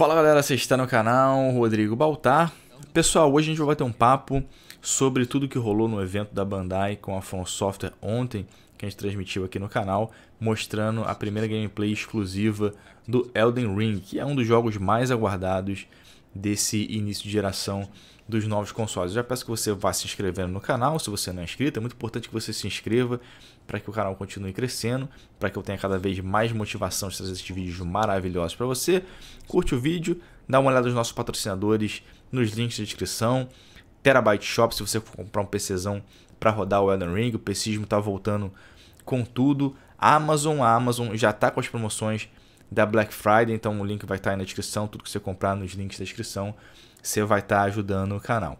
Fala galera, você está no canal Rodrigo Baltar. Pessoal, hoje a gente vai ter um papo sobre tudo que rolou no evento da Bandai com a From Software ontem, que a gente transmitiu aqui no canal, mostrando a primeira gameplay exclusiva do Elden Ring, que é um dos jogos mais aguardados desse início de geração dos novos consoles. Eu já peço que você vá se inscrevendo no canal, se você não é inscrito, é muito importante que você se inscreva para que o canal continue crescendo, para que eu tenha cada vez mais motivação de trazer esses vídeos maravilhosos para você. Curte o vídeo, dá uma olhada nos nossos patrocinadores, nos links de descrição, Terabyte Shop, se você for comprar um PCzão para rodar o Elden Ring, o PCismo está voltando com tudo. Amazon, a Amazon já está com as promoções da Black Friday, então o link vai estar aí na descrição, tudo que você comprar nos links da descrição, você vai estar ajudando o canal.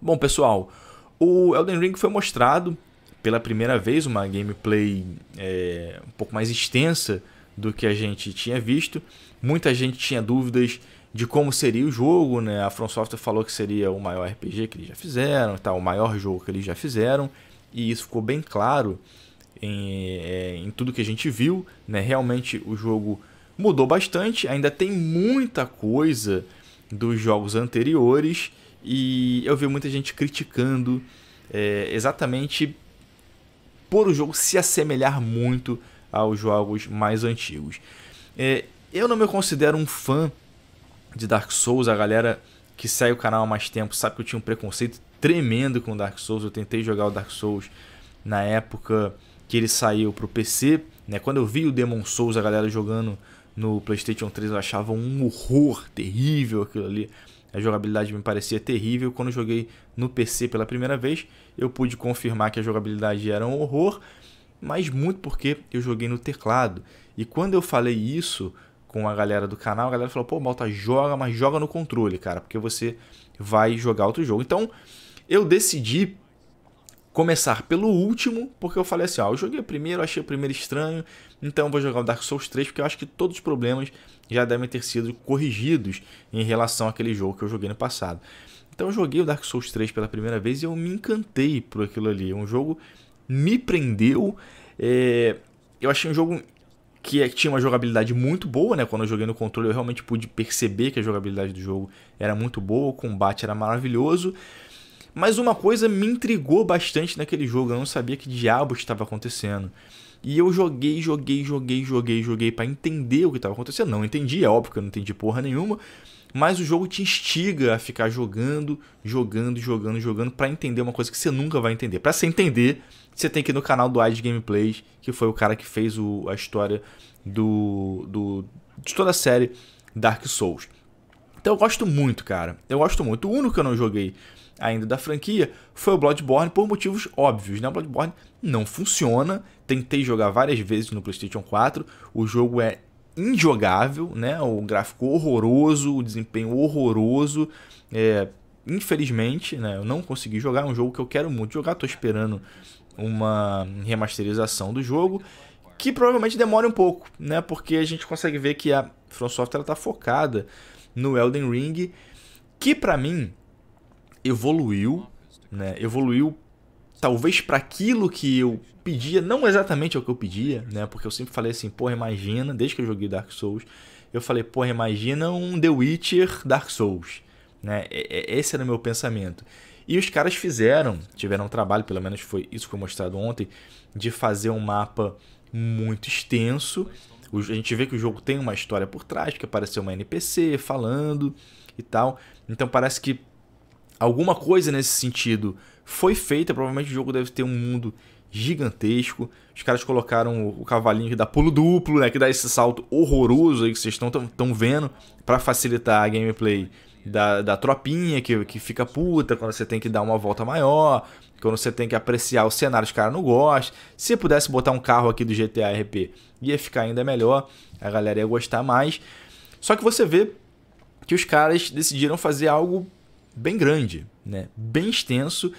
Bom, pessoal, o Elden Ring foi mostrado pela primeira vez, uma gameplay é, um pouco mais extensa do que a gente tinha visto. Muita gente tinha dúvidas de como seria o jogo, né? A From Software falou que seria o maior RPG que eles já fizeram, tá? o maior jogo que eles já fizeram, e isso ficou bem claro em, é, em tudo que a gente viu. Né? Realmente o jogo mudou bastante, ainda tem muita coisa dos jogos anteriores e eu vi muita gente criticando é, exatamente por o jogo se assemelhar muito aos jogos mais antigos. É, eu não me considero um fã de Dark Souls, a galera que segue o canal há mais tempo sabe que eu tinha um preconceito tremendo com Dark Souls, eu tentei jogar o Dark Souls na época que ele saiu para o PC, né? Quando eu vi o Demon Souls, a galera jogando no PlayStation 3, eu achava um horror terrível aquilo ali. A jogabilidade me parecia terrível. Quando eu joguei no PC pela primeira vez, eu pude confirmar que a jogabilidade era um horror, mas muito porque eu joguei no teclado. E quando eu falei isso com a galera do canal, a galera falou: pô, Malta, joga, mas joga no controle, cara, porque você vai jogar outro jogo. Então eu decidi começar pelo último, porque eu falei assim, ó, eu joguei o primeiro, achei o primeiro estranho, então vou jogar o Dark Souls 3, porque eu acho que todos os problemas já devem ter sido corrigidos em relação àquele jogo que eu joguei no passado. Então eu joguei o Dark Souls 3 pela primeira vez e eu me encantei por aquilo ali. É um jogo me prendeu. É... Eu achei um jogo que é, tinha uma jogabilidade muito boa, né? Quando eu joguei no controle, eu realmente pude perceber que a jogabilidade do jogo era muito boa, o combate era maravilhoso. Mas uma coisa me intrigou bastante naquele jogo, eu não sabia que diabo estava acontecendo. E eu joguei, joguei, joguei, joguei, joguei para entender o que estava acontecendo. Não entendi, é óbvio que eu não entendi porra nenhuma, mas o jogo te instiga a ficar jogando, jogando, jogando, jogando para entender uma coisa que você nunca vai entender. Para você entender, você tem que ir no canal do Aid Gameplays, que foi o cara que fez o, a história do, do de toda a série Dark Souls. Então eu gosto muito, cara. Eu gosto muito. O único que eu não joguei ainda da franquia foi o Bloodborne por motivos óbvios, né? O Bloodborne não funciona. Tentei jogar várias vezes no PlayStation 4. O jogo é injogável, né? O gráfico horroroso, o desempenho horroroso. É, infelizmente, né? Eu não consegui jogar. É um jogo que eu quero muito jogar. Tô esperando uma remasterização do jogo. Que provavelmente demore um pouco, né? Porque a gente consegue ver que a From Software está focada no Elden Ring, que para mim evoluiu, né? Evoluiu talvez para aquilo que eu pedia, não exatamente o que eu pedia, né? Porque eu sempre falei assim, porra, imagina, desde que eu joguei Dark Souls, eu falei, porra, imagina um The Witcher Dark Souls, né? Esse era o meu pensamento. E os caras fizeram, tiveram um trabalho, pelo menos foi isso foi mostrado ontem, de fazer um mapa muito extenso a gente vê que o jogo tem uma história por trás, que apareceu uma NPC falando e tal. Então parece que alguma coisa nesse sentido foi feita. Provavelmente o jogo deve ter um mundo gigantesco. Os caras colocaram o cavalinho que dá pulo duplo, né? Que dá esse salto horroroso aí que vocês estão vendo para facilitar a gameplay da, da tropinha que, que fica puta quando você tem que dar uma volta maior quando você tem que apreciar o cenário, os caras não gostam. Se pudesse botar um carro aqui do GTA RP, ia ficar ainda melhor, a galera ia gostar mais. Só que você vê que os caras decidiram fazer algo bem grande, né? bem extenso,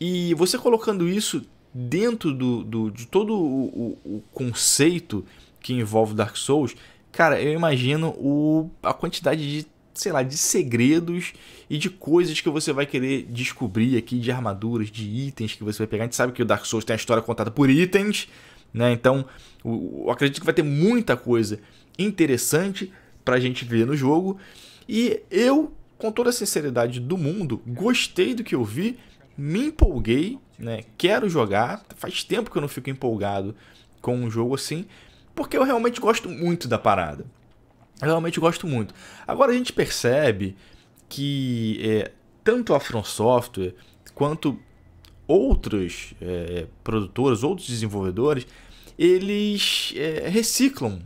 e você colocando isso dentro do, do de todo o, o, o, conceito que envolve Dark Souls, cara, eu imagino o, a quantidade de sei lá, de segredos e de coisas que você vai querer descobrir aqui, de armaduras, de itens que você vai pegar. A gente sabe que o Dark Souls tem a história contada por itens, né? Então, eu acredito que vai ter muita coisa interessante pra gente ver no jogo. E eu, com toda a sinceridade do mundo, gostei do que eu vi, me empolguei, né? Quero jogar. Faz tempo que eu não fico empolgado com um jogo assim, porque eu realmente gosto muito da parada. Eu realmente gosto muito. Agora a gente percebe que é, tanto a From Software quanto outros é, produtores, outros desenvolvedores, eles é, reciclam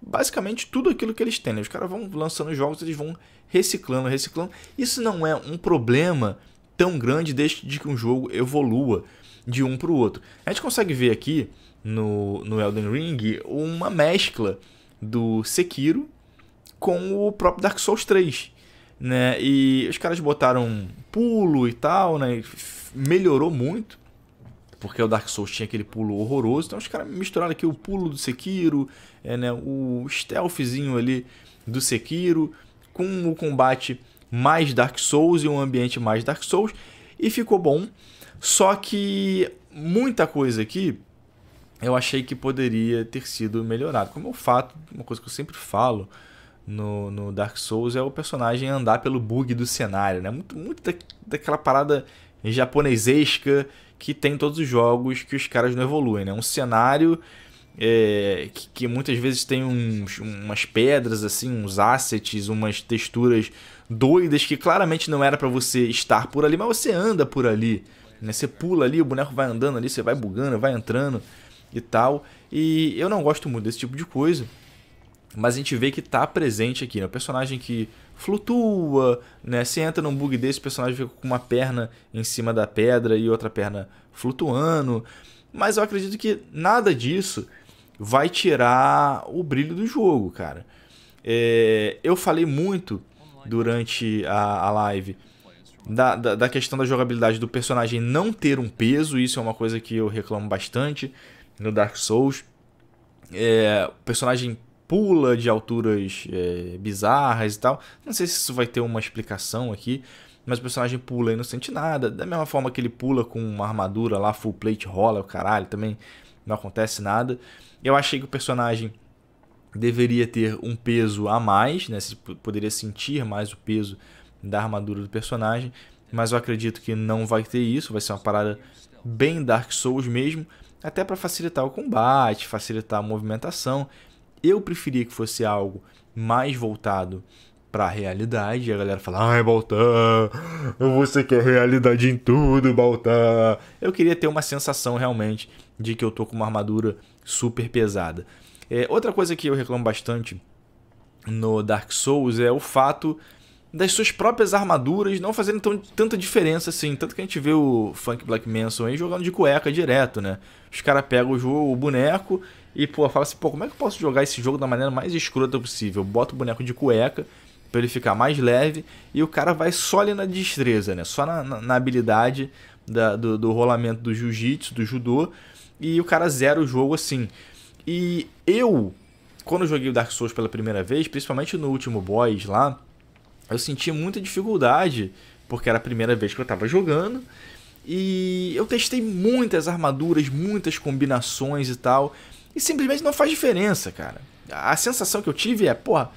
basicamente tudo aquilo que eles têm. Né? Os caras vão lançando jogos, eles vão reciclando, reciclando. Isso não é um problema tão grande desde que um jogo evolua de um para o outro. A gente consegue ver aqui no, no Elden Ring uma mescla do Sekiro com o próprio Dark Souls 3. Né? E os caras botaram pulo e tal, né? Melhorou muito. Porque o Dark Souls tinha aquele pulo horroroso. Então os caras misturaram aqui o pulo do Sekiro, é, né? o stealthzinho ali do Sekiro, com o combate mais Dark Souls e um ambiente mais Dark Souls. E ficou bom. Só que muita coisa aqui eu achei que poderia ter sido melhorado. Como é o fato, uma coisa que eu sempre falo, no, no Dark Souls é o personagem andar pelo bug do cenário, né? Muito, muito da, daquela parada japonesesca que tem em todos os jogos que os caras não evoluem, né? Um cenário é, que, que, muitas vezes tem uns, umas pedras assim, uns assets, umas texturas doidas que claramente não era para você estar por ali, mas você anda por ali, né? Você pula ali, o boneco vai andando ali, você vai bugando, vai entrando e tal. E eu não gosto muito desse tipo de coisa. Mas a gente vê que está presente aqui, né? O personagem que flutua, né? Você entra num bug desse, o personagem fica com uma perna em cima da pedra e outra perna flutuando. Mas eu acredito que nada disso vai tirar o brilho do jogo, cara. É, eu falei muito durante a, a live da, da, da, questão da jogabilidade do personagem não ter um peso, isso é uma coisa que eu reclamo bastante no Dark Souls. É, o personagem pula de alturas é, bizarras e tal. Não sei se isso vai ter uma explicação aqui, mas o personagem pula e não sente nada. Da mesma forma que ele pula com uma armadura lá, full plate, rola o caralho, também não acontece nada. Eu achei que o personagem deveria ter um peso a mais, né? Você poderia sentir mais o peso da armadura do personagem, mas eu acredito que não vai ter isso, vai ser uma parada bem Dark Souls mesmo, até para facilitar o combate, facilitar a movimentação. Eu preferia que fosse algo mais voltado para a realidade. E a galera fala: Ai, Baltan, você quer realidade em tudo, Baltan. Eu queria ter uma sensação realmente de que eu tô com uma armadura super pesada. É, outra coisa que eu reclamo bastante no Dark Souls é o fato das suas próprias armaduras não fazerem tão, tanta diferença assim. Tanto que a gente vê o Funk Black Manson aí jogando de cueca direto, né? Os caras pegam o, o boneco e, pô, fala assim, pô, como é que eu posso jogar esse jogo da maneira mais escrota possível? Bota o boneco de cueca para ele ficar mais leve e o cara vai só ali na destreza, né? Só na, na, na habilidade da, do, do rolamento do jiu-jitsu, do judô. E o cara zera o jogo assim. E eu, quando joguei o Dark Souls pela primeira vez, principalmente no último boss lá, eu senti muita dificuldade, porque era a primeira vez que eu estava jogando. E eu testei muitas armaduras, muitas combinações e tal. E simplesmente não faz diferença, cara. A sensação que eu tive é, porra,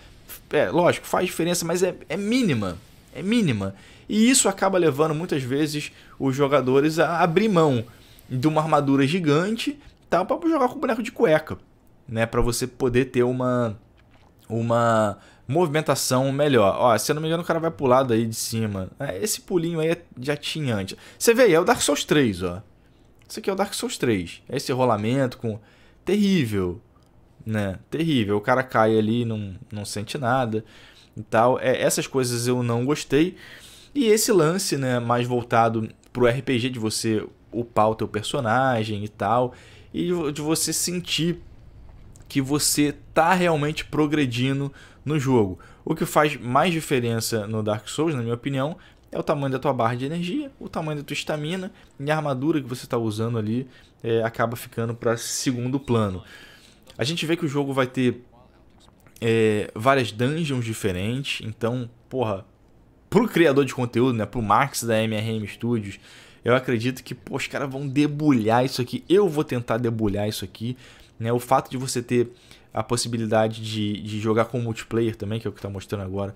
é, lógico, faz diferença, mas é, é mínima. É mínima. E isso acaba levando muitas vezes os jogadores a abrir mão de uma armadura gigante tal, tá, para jogar com boneco de cueca, né? Para você poder ter uma, uma movimentação melhor. Ó, se eu não me engano, o cara vai pular daí de cima. É, esse pulinho aí é, já tinha antes. Você vê aí, é o Dark Souls 3, ó. Isso aqui é o Dark Souls 3. É esse rolamento com terrível, né? Terrível. O cara cai ali, não, não sente nada e tal. É, essas coisas eu não gostei. E esse lance, né, mais voltado pro RPG de você upar o teu personagem e tal, e de você sentir que você tá realmente progredindo no jogo. O que faz mais diferença no Dark Souls, na minha opinião, é o tamanho da tua barra de energia, o tamanho da tua estamina e a armadura que você está usando ali é, acaba ficando para segundo plano. A gente vê que o jogo vai ter é, várias dungeons diferentes, então, porra, pro criador de conteúdo, né, pro Max da MRM Studios, eu acredito que pô, os caras vão debulhar isso aqui. Eu vou tentar debulhar isso aqui. Né? O fato de você ter a possibilidade de, de jogar com multiplayer também, que é o que está mostrando agora,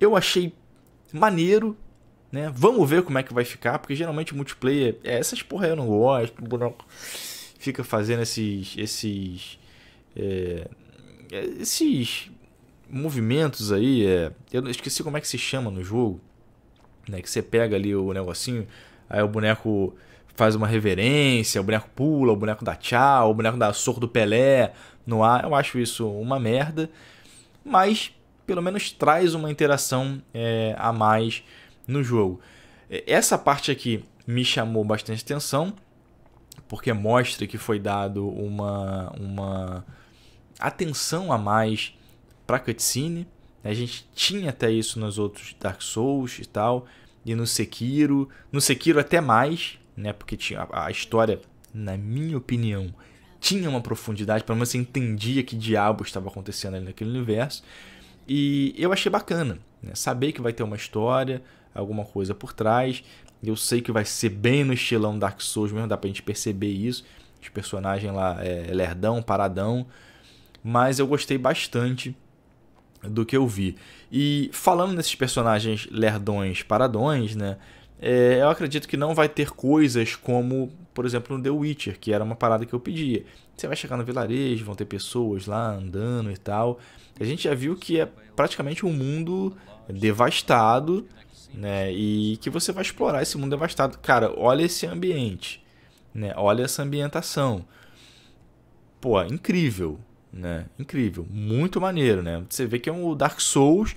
eu achei maneiro, né? Vamos ver como é que vai ficar, porque geralmente multiplayer, é, essas porra eu não gosto, boneco fica fazendo esses esses é, é, esses movimentos aí, é, eu esqueci como é que se chama no jogo, né, que você pega ali o negocinho, aí o boneco faz uma reverência, o boneco pula, o boneco dá tchau, o boneco dá soco do Pelé no ar. Eu acho isso uma merda, mas pelo menos traz uma interação é, a mais no jogo. É, essa parte aqui me chamou bastante atenção, porque mostra que foi dado uma, uma atenção a mais para cutscene. Né? A gente tinha até isso nos outros Dark Souls e tal, e no Sekiro, no Sekiro até mais, né? Porque tinha a história, na minha opinião, tinha uma profundidade, pelo menos você entendia que diabo estava acontecendo ali naquele universo. E eu achei bacana, né? saber que vai ter uma história, alguma coisa por trás. Eu sei que vai ser bem no estilão Dark Souls mesmo, dá pra gente perceber isso. Os personagens lá é lerdão, paradão. Mas eu gostei bastante do que eu vi. E falando nesses personagens lerdões, paradões, né? É, eu acredito que não vai ter coisas como, por exemplo, no The Witcher, que era uma parada que eu pedia. Você vai chegar no vilarejo, vão ter pessoas lá andando e tal. A gente já viu que é praticamente um mundo devastado né? E que você vai explorar esse mundo devastado. Cara, olha esse ambiente, né? Olha essa ambientação. Pô, incrível, né? Incrível, muito maneiro, né? Você vê que é um Dark Souls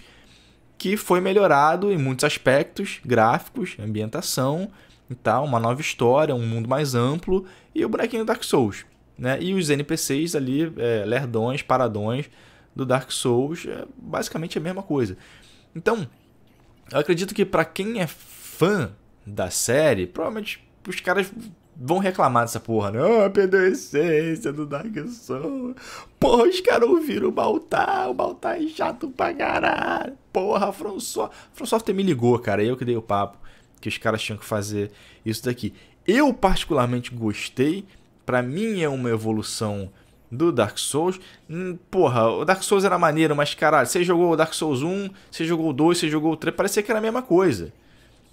que foi melhorado em muitos aspectos, gráficos, ambientação e tal, uma nova história, um mundo mais amplo e o bonequinho Dark Souls, né? E os NPCs ali, é, lerdões, paradões do Dark Souls, é basicamente a mesma coisa. Então, eu acredito que para quem é fã da série, provavelmente os caras vão reclamar dessa porra, né? oh, ah, perdeu a essência do Dark Souls. Porra, os caras ouviram o Baltar, o Baltar é chato pra caralho. Porra, a François. até me ligou, cara, eu que dei o papo que os caras tinham que fazer isso daqui. Eu particularmente gostei, para mim é uma evolução do Dark Souls. Hum, porra, o Dark Souls era maneiro, mas caralho, você jogou o Dark Souls 1, você jogou o 2, você jogou o 3, parecia que era a mesma coisa.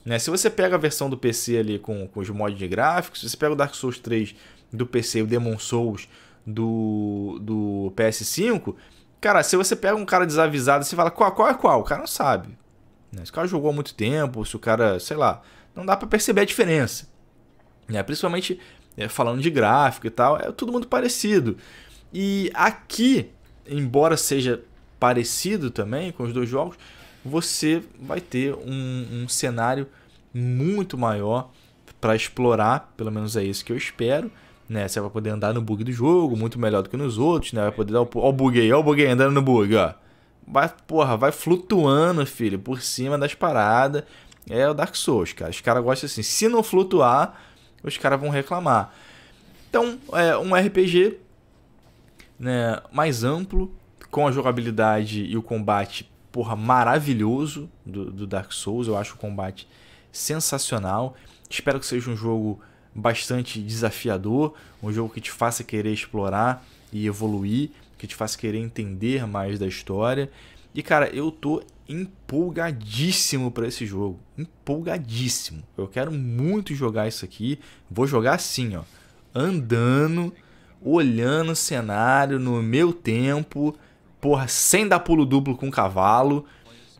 Né? Se você pega a versão do PC ali com, com os mods de gráficos, se você pega o Dark Souls 3 do PC e o Demon Souls do, do PS5, cara, se você pega um cara desavisado, você fala qual, qual é qual, o cara não sabe. Né? Se o cara jogou há muito tempo, se o cara, sei lá, não dá para perceber a diferença. Né? Principalmente é, falando de gráfico e tal, é todo mundo parecido. E aqui, embora seja parecido também com os dois jogos, você vai ter um, um cenário muito maior para explorar, pelo menos é isso que eu espero. Né? Você vai poder andar no bug do jogo, muito melhor do que nos outros, né? Vai poder dar o, ó, o bug aí, ó o bug aí, andando no bug, ó. Vai, porra, vai flutuando, filho, por cima das paradas. É o Dark Souls, cara. Os caras gostam assim. Se não flutuar, os caras vão reclamar. Então, é um RPG né, mais amplo, com a jogabilidade e o combate, porra, maravilhoso do, do Dark Souls. Eu acho o combate sensacional. Espero que seja um jogo bastante desafiador, um jogo que te faça querer explorar e evoluir, que te faça querer entender mais da história. E cara, eu tô empolgadíssimo para esse jogo, empolgadíssimo. Eu quero muito jogar isso aqui. Vou jogar assim, ó, andando olhando o cenário no meu tempo, porra, sem dar pulo duplo com o cavalo.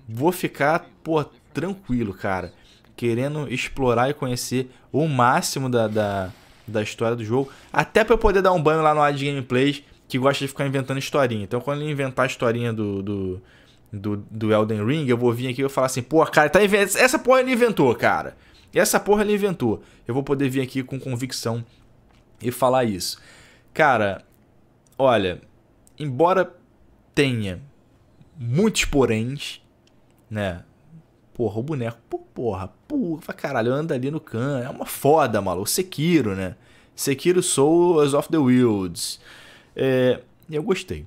Vou ficar, porra, tranquilo, cara. Querendo explorar e conhecer o máximo da, da, da história do jogo. Até pra eu poder dar um banho lá no ad gameplays que gosta de ficar inventando historinha. Então, quando ele inventar a historinha do, do, do, do Elden Ring, eu vou vir aqui e eu falar assim: porra, cara, tá inventando. Essa porra ele inventou, cara. Essa porra ele inventou. Eu vou poder vir aqui com convicção e falar isso. Cara, olha, embora tenha muitos poréns, né? Porra, o boneco, porra, porra, caralho, anda ali no can, é uma foda, maluco. Sekiro, né? Sekiro Souls of the Wilds. É, eu gostei.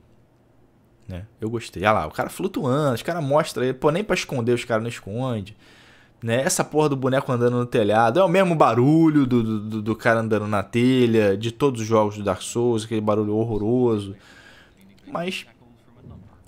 Né? Eu gostei. Olha ah lá, o cara flutuando, os caras mostram ele, pô, nem pra esconder, os caras não esconde né? Essa porra do boneco andando no telhado é o mesmo barulho do, do, do cara andando na telha, de todos os jogos do Dark Souls, aquele barulho horroroso. Mas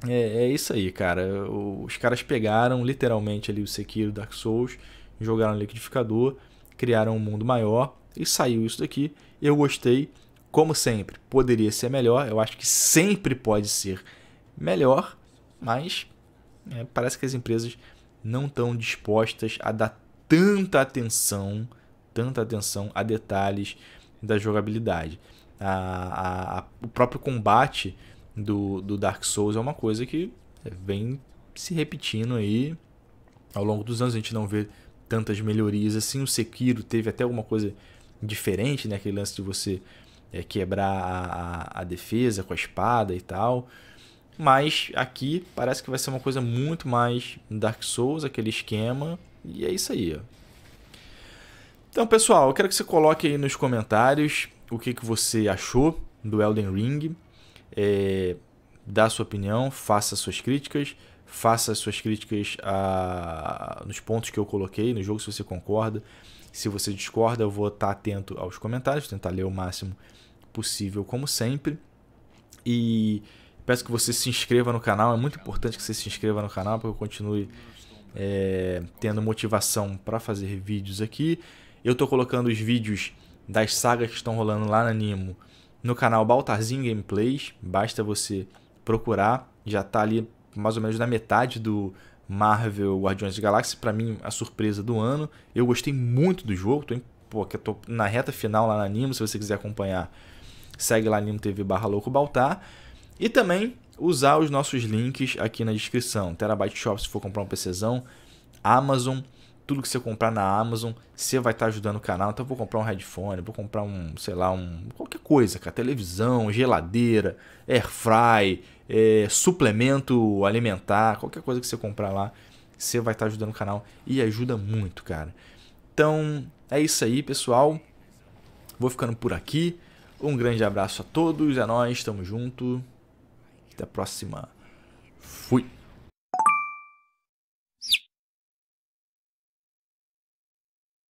é, é isso aí, cara. Os caras pegaram literalmente ali o Sekiro, Dark Souls, jogaram no liquidificador, criaram um mundo maior e saiu isso daqui. Eu gostei, como sempre, poderia ser melhor. Eu acho que sempre pode ser melhor, mas é, parece que as empresas não estão dispostas a dar tanta atenção, tanta atenção a detalhes da jogabilidade. A, a, a, o próprio combate do, do Dark Souls é uma coisa que vem se repetindo aí ao longo dos anos. A gente não vê tantas melhorias assim. O Sekiro teve até alguma coisa diferente, né? Aquele lance de você é, quebrar a, a, defesa com a espada e tal. Mas aqui parece que vai ser uma coisa muito mais Dark Souls, aquele esquema. E é isso aí. Ó. Então, pessoal, eu quero que você coloque aí nos comentários o que, que você achou do Elden Ring. É, dá a sua opinião, faça suas críticas. Faça suas críticas a, nos pontos que eu coloquei no jogo, se você concorda. Se você discorda, eu vou estar atento aos comentários, tentar ler o máximo possível, como sempre. E Peço que você se inscreva no canal, é muito importante que você se inscreva no canal para eu continue é, tendo motivação para fazer vídeos aqui. Eu estou colocando os vídeos das sagas que estão rolando lá na Nimo no canal Baltarzinho Gameplays, basta você procurar, já está ali mais ou menos na metade do Marvel Guardiões da Galáxia, para mim a surpresa do ano. Eu gostei muito do jogo, tô, em, pô, tô na reta final lá na Nimo, se você quiser acompanhar, segue lá Nimo TV barra Louco Baltar. E também usar os nossos links aqui na descrição. Terabyte Shop se for comprar um PCzão, Amazon, tudo que você comprar na Amazon, você vai estar tá ajudando o canal. Então eu vou comprar um headphone, vou comprar um, sei lá, um qualquer coisa, cara, televisão, geladeira, air fry, é, suplemento alimentar, qualquer coisa que você comprar lá, você vai estar tá ajudando o canal e ajuda muito, cara. Então, é isso aí, pessoal. Vou ficando por aqui. Um grande abraço a todos, a é nós, tamo junto da próxima. Fui!